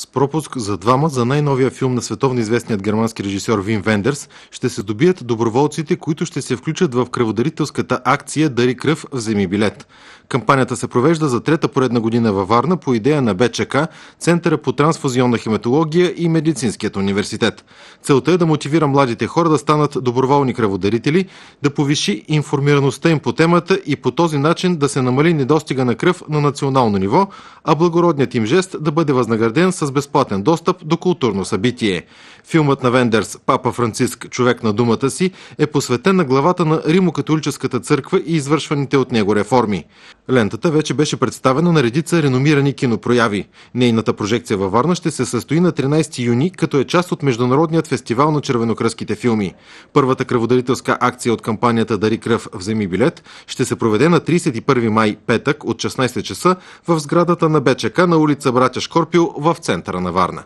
С пропуск за двама за най-новия филм на световно известният германски режисьор Вин Вендерс ще се добият доброволците, които ще се включат в кръводарителската акция Дари кръв, вземи билет. Кампанията се провежда за трета поредна година във Варна по идея на БЧК, Центъра по трансфузионна хематология и Медицинският университет. Целта е да мотивира младите хора да станат доброволни кръводарители, да повиши информираността им по темата и по този начин да се намали недостига на кръв на национално ниво, а благородният им жест да бъде възнаграден с безплатен достъп до културно събитие. Филмът на Вендерс «Папа Франциск, човек на думата си» е посветен на главата на Римокатолическата църква и извършваните от него реформи. Лентата вече беше представена на редица реномирани кинопрояви. Нейната прожекция във Варна ще се състои на 13 юни, като е част от Международният фестивал на червенокръските филми. Първата кръводарителска акция от кампанията Дари кръв, вземи билет ще се проведе на 31 май, петък от 16 часа в сградата на БЧК на улица Братя Шкорпио в центъра на Варна.